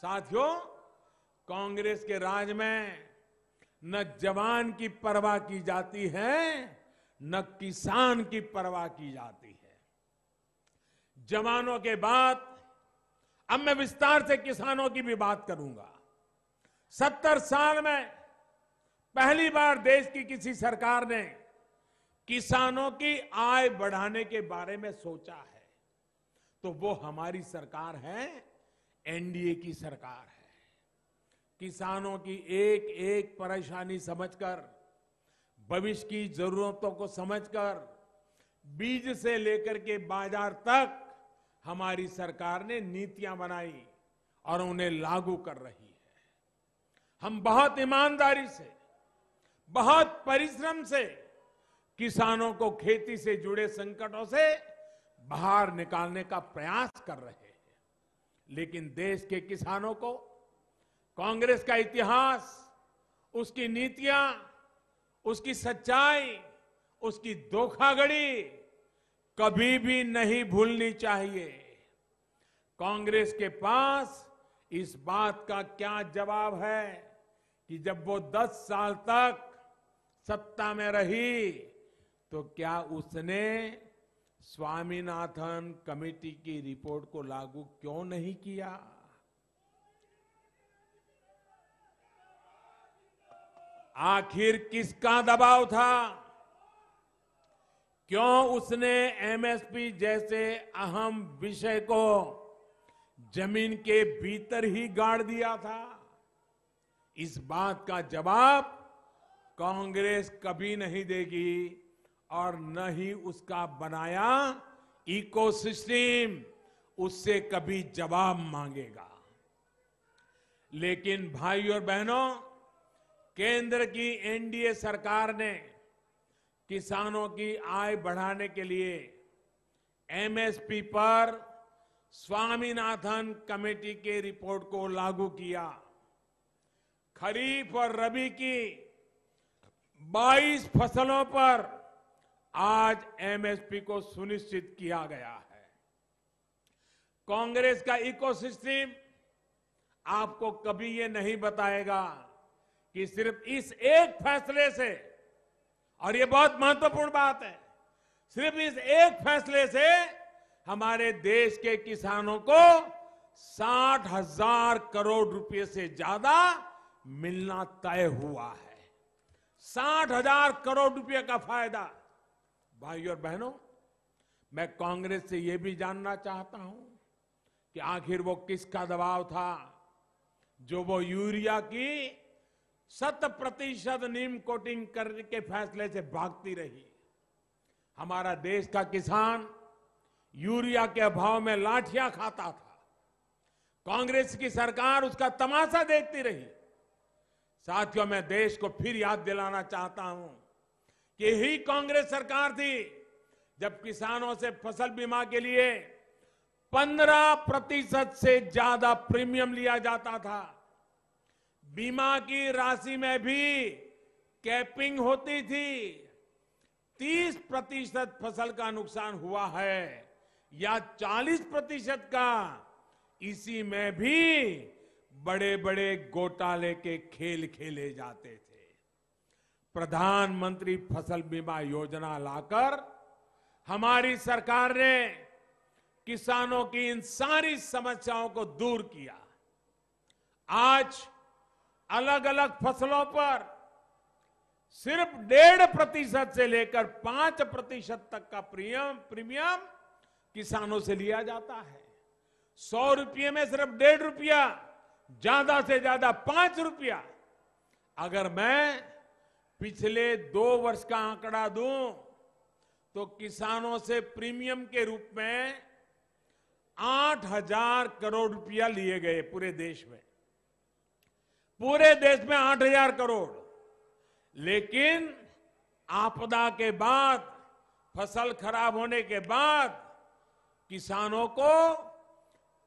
साथियों कांग्रेस के राज में न जवान की परवाह की जाती है न किसान की परवाह की जाती है जवानों के बाद अब मैं विस्तार से किसानों की भी बात करूंगा सत्तर साल में पहली बार देश की किसी सरकार ने किसानों की आय बढ़ाने के बारे में सोचा है तो वो हमारी सरकार है एनडीए की सरकार है किसानों की एक एक परेशानी समझकर भविष्य की जरूरतों को समझकर बीज से लेकर के बाजार तक हमारी सरकार ने नीतियां बनाई और उन्हें लागू कर रही है हम बहुत ईमानदारी से बहुत परिश्रम से किसानों को खेती से जुड़े संकटों से बाहर निकालने का प्रयास कर रहे हैं लेकिन देश के किसानों को कांग्रेस का इतिहास उसकी नीतियां उसकी सच्चाई उसकी धोखाघड़ी कभी भी नहीं भूलनी चाहिए कांग्रेस के पास इस बात का क्या जवाब है कि जब वो 10 साल तक सत्ता में रही तो क्या उसने स्वामीनाथन कमेटी की रिपोर्ट को लागू क्यों नहीं किया आखिर किसका दबाव था क्यों उसने एमएसपी जैसे अहम विषय को जमीन के भीतर ही गाड़ दिया था इस बात का जवाब कांग्रेस कभी नहीं देगी और न ही उसका बनाया इकोसिस्टम उससे कभी जवाब मांगेगा लेकिन भाई और बहनों केंद्र की एनडीए सरकार ने किसानों की आय बढ़ाने के लिए एमएसपी पर स्वामीनाथन कमेटी के रिपोर्ट को लागू किया खरीफ और रबी की 22 फसलों पर आज एमएसपी को सुनिश्चित किया गया है कांग्रेस का इकोसिस्टम आपको कभी ये नहीं बताएगा कि सिर्फ इस एक फैसले से और ये बहुत महत्वपूर्ण बात है सिर्फ इस एक फैसले से हमारे देश के किसानों को साठ हजार करोड़ रुपए से ज्यादा मिलना तय हुआ है साठ हजार करोड़ रुपए का फायदा भाइयों और बहनों मैं कांग्रेस से यह भी जानना चाहता हूं कि आखिर वो किसका दबाव था जो वो यूरिया की शत प्रतिशत नीम कोटिंग करने के फैसले से भागती रही हमारा देश का किसान यूरिया के अभाव में लाठियां खाता था कांग्रेस की सरकार उसका तमाशा देखती रही साथियों मैं देश को फिर याद दिलाना चाहता हूं कि ही कांग्रेस सरकार थी जब किसानों से फसल बीमा के लिए 15 प्रतिशत से ज्यादा प्रीमियम लिया जाता था बीमा की राशि में भी कैपिंग होती थी 30 प्रतिशत फसल का नुकसान हुआ है या 40 प्रतिशत का इसी में भी बड़े बड़े घोटाले के खेल खेले जाते थे प्रधानमंत्री फसल बीमा योजना लाकर हमारी सरकार ने किसानों की इन सारी समस्याओं को दूर किया आज अलग अलग फसलों पर सिर्फ डेढ़ प्रतिशत से लेकर पांच प्रतिशत तक का प्रीमियम प्रीमियम किसानों से लिया जाता है सौ रुपये में सिर्फ डेढ़ रुपया ज्यादा से ज्यादा पांच रुपया अगर मैं पिछले दो वर्ष का आंकड़ा दूं तो किसानों से प्रीमियम के रूप में आठ हजार करोड़ रुपया लिए गए पूरे देश में पूरे देश में आठ हजार करोड़ लेकिन आपदा के बाद फसल खराब होने के बाद किसानों को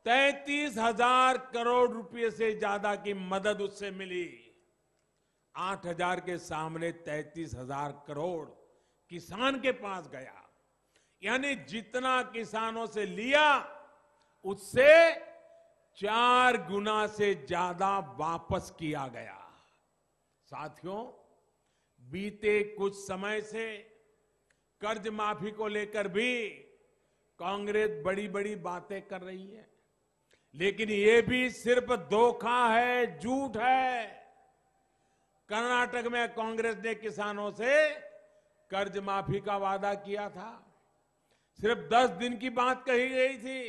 तैतीस हजार करोड़ रुपए से ज्यादा की मदद उससे मिली 8000 के सामने तैतीस हजार करोड़ किसान के पास गया यानी जितना किसानों से लिया उससे चार गुना से ज्यादा वापस किया गया साथियों बीते कुछ समय से कर्ज माफी को लेकर भी कांग्रेस बड़ी बड़ी बातें कर रही है लेकिन ये भी सिर्फ धोखा है झूठ है कर्नाटक में कांग्रेस ने किसानों से कर्ज माफी का वादा किया था सिर्फ दस दिन की बात कही गई थी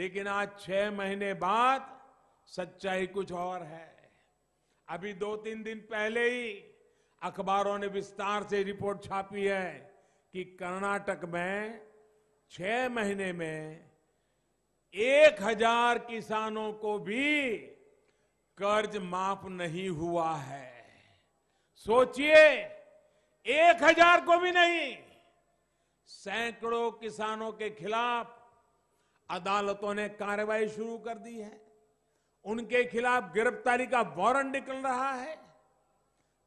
लेकिन आज छह महीने बाद सच्चाई कुछ और है अभी दो तीन दिन पहले ही अखबारों ने विस्तार से रिपोर्ट छापी है कि कर्नाटक में छह महीने में एक हजार किसानों को भी कर्ज माफ नहीं हुआ है सोचिए एक हजार को भी नहीं सैकड़ों किसानों के खिलाफ अदालतों ने कार्रवाई शुरू कर दी है उनके खिलाफ गिरफ्तारी का वारंट निकल रहा है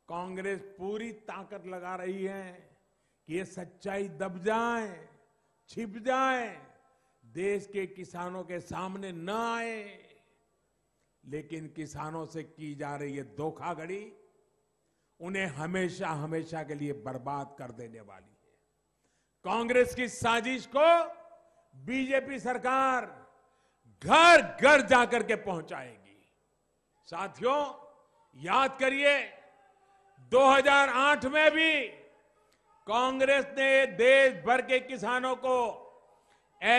कांग्रेस पूरी ताकत लगा रही है कि ये सच्चाई दब जाए छिप जाए देश के किसानों के सामने न आए लेकिन किसानों से की जा रही है धोखाधड़ी उन्हें हमेशा हमेशा के लिए बर्बाद कर देने वाली है कांग्रेस की साजिश को बीजेपी सरकार घर घर जाकर के पहुंचाएगी साथियों याद करिए 2008 में भी कांग्रेस ने देश भर के किसानों को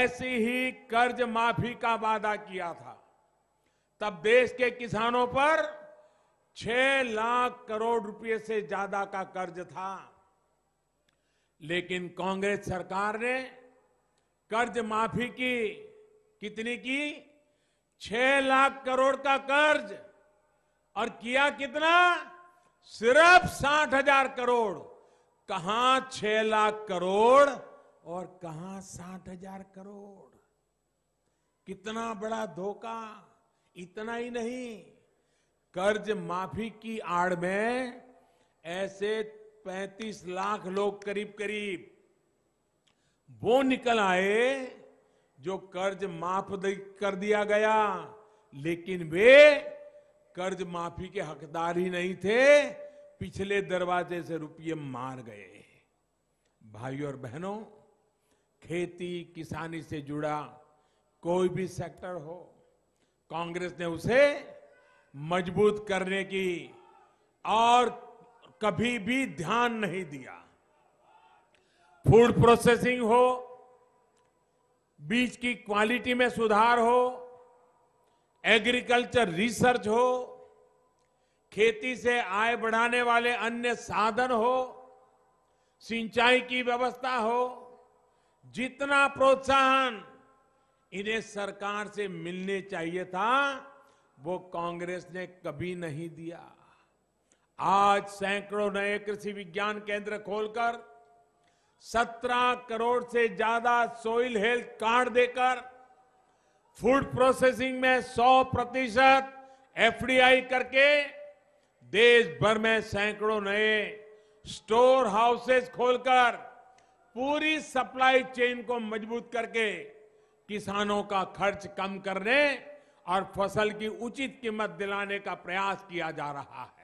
ऐसी ही कर्ज माफी का वादा किया था तब देश के किसानों पर छह लाख करोड़ रुपए से ज्यादा का कर्ज था लेकिन कांग्रेस सरकार ने कर्ज माफी की कितनी की छह लाख करोड़ का कर्ज और किया कितना सिर्फ साठ हजार करोड़ कहा छह लाख करोड़ और कहा साठ हजार करोड़ कितना बड़ा धोखा इतना ही नहीं कर्ज माफी की आड़ में ऐसे 35 लाख लोग करीब करीब वो निकल आए जो कर्ज माफ कर दिया गया लेकिन वे कर्ज माफी के हकदार ही नहीं थे पिछले दरवाजे से रुपये मार गए भाई और बहनों खेती किसानी से जुड़ा कोई भी सेक्टर हो कांग्रेस ने उसे मजबूत करने की और कभी भी ध्यान नहीं दिया फूड प्रोसेसिंग हो बीज की क्वालिटी में सुधार हो एग्रीकल्चर रिसर्च हो खेती से आय बढ़ाने वाले अन्य साधन हो सिंचाई की व्यवस्था हो जितना प्रोत्साहन इन्हें सरकार से मिलने चाहिए था वो कांग्रेस ने कभी नहीं दिया आज सैकड़ों नए कृषि विज्ञान केंद्र खोलकर 17 करोड़ से ज्यादा सोइल हेल्थ कार्ड देकर फूड प्रोसेसिंग में 100 प्रतिशत एफडीआई करके देश भर में सैकड़ों नए स्टोर हाउसेस खोलकर पूरी सप्लाई चेन को मजबूत करके किसानों का खर्च कम करने और फसल की उचित कीमत दिलाने का प्रयास किया जा रहा है